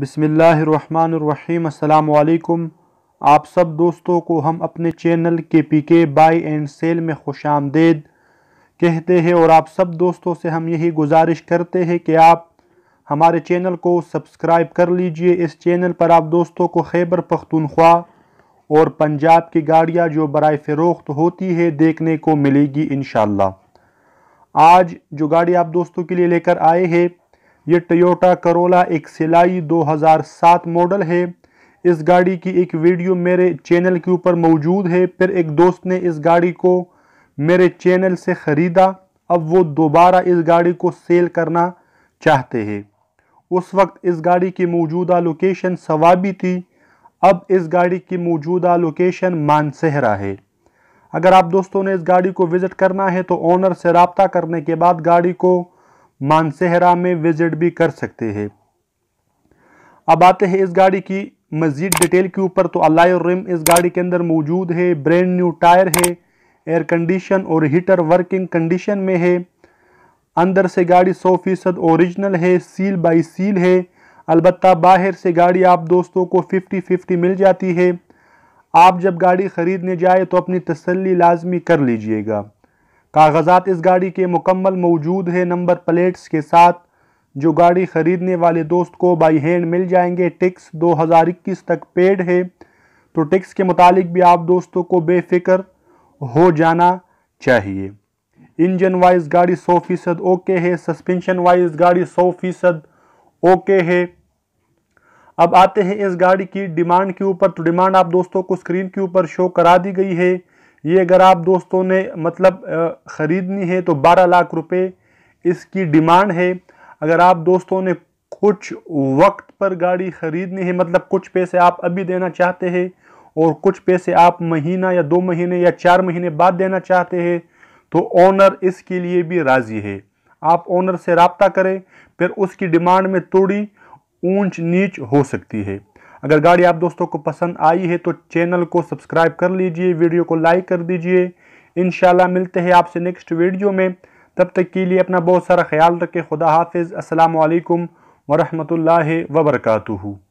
बिसमीम् अल्लाम आप सब दोस्तों को हम अपने चैनल के पी के बाई एंड सेल में खुश आमदेद कहते हैं और आप सब दोस्तों से हम यही गुजारिश करते हैं कि आप हमारे चैनल को सब्सक्राइब कर लीजिए इस चैनल पर आप दोस्तों को खैबर पख्तनख्वा और पंजाब की गाड़ियाँ जो बर फ़रोख्त होती है देखने को मिलेगी इन आज जो गाड़ी आप दोस्तों के लिए लेकर आए हैं ये टोटा करोला एक सिलाई 2007 मॉडल है इस गाड़ी की एक वीडियो मेरे चैनल के ऊपर मौजूद है फिर एक दोस्त ने इस गाड़ी को मेरे चैनल से ख़रीदा अब वो दोबारा इस गाड़ी को सेल करना चाहते हैं उस वक्त इस गाड़ी की मौजूदा लोकेशन सवाबी थी अब इस गाड़ी की मौजूदा लोकेशन मानसहरा है अगर आप दोस्तों ने इस गाड़ी को विज़िट करना है तो ऑनर से रबता करने के बाद गाड़ी को मानसेहरा में विजिट भी कर सकते हैं अब आते हैं इस गाड़ी की मज़ीद डिटेल के ऊपर तो अलाई और रिम इस गाड़ी के अंदर मौजूद है ब्रैंड न्यू टायर है एयर कंडीशन और हीटर वर्किंग कंडीशन में है अंदर से गाड़ी सौ फीसद औरिजिनल है सील बाई सील है अलबत् बाहर से गाड़ी आप दोस्तों को फिफ्टी फिफ्टी मिल जाती है आप जब गाड़ी ख़रीदने जाए तो अपनी तसल्ली लाजमी कर लीजिएगा कागजात इस गाड़ी के मुकम्मल मौजूद है नंबर प्लेट्स के साथ जो गाड़ी ख़रीदने वाले दोस्त को बाई हैंड मिल जाएंगे टिक्स 2021 तक पेड है तो टिक्स के मुतालिक भी आप दोस्तों को बेफिक्र हो जाना चाहिए इंजन वाइज गाड़ी सौ फीसद ओके है सस्पेंशन वाइज गाड़ी सौ फीसद ओके है अब आते हैं इस गाड़ी की डिमांड के ऊपर तो डिमांड आप दोस्तों को स्क्रीन के ऊपर शो करा दी गई है ये अगर आप दोस्तों ने मतलब ख़रीदनी है तो 12 लाख रुपए इसकी डिमांड है अगर आप दोस्तों ने कुछ वक्त पर गाड़ी ख़रीदनी है मतलब कुछ पैसे आप अभी देना चाहते हैं और कुछ पैसे आप महीना या दो महीने या चार महीने बाद देना चाहते हैं तो ओनर इसके लिए भी राज़ी है आप ओनर से रबता करें फिर उसकी डिमांड में थोड़ी ऊंच नीच हो सकती है अगर गाड़ी आप दोस्तों को पसंद आई है तो चैनल को सब्सक्राइब कर लीजिए वीडियो को लाइक कर दीजिए इन मिलते हैं आपसे नेक्स्ट वीडियो में तब तक के लिए अपना बहुत सारा ख्याल रखें खुदा हाफिज़ असलकम वरहमल वबरकू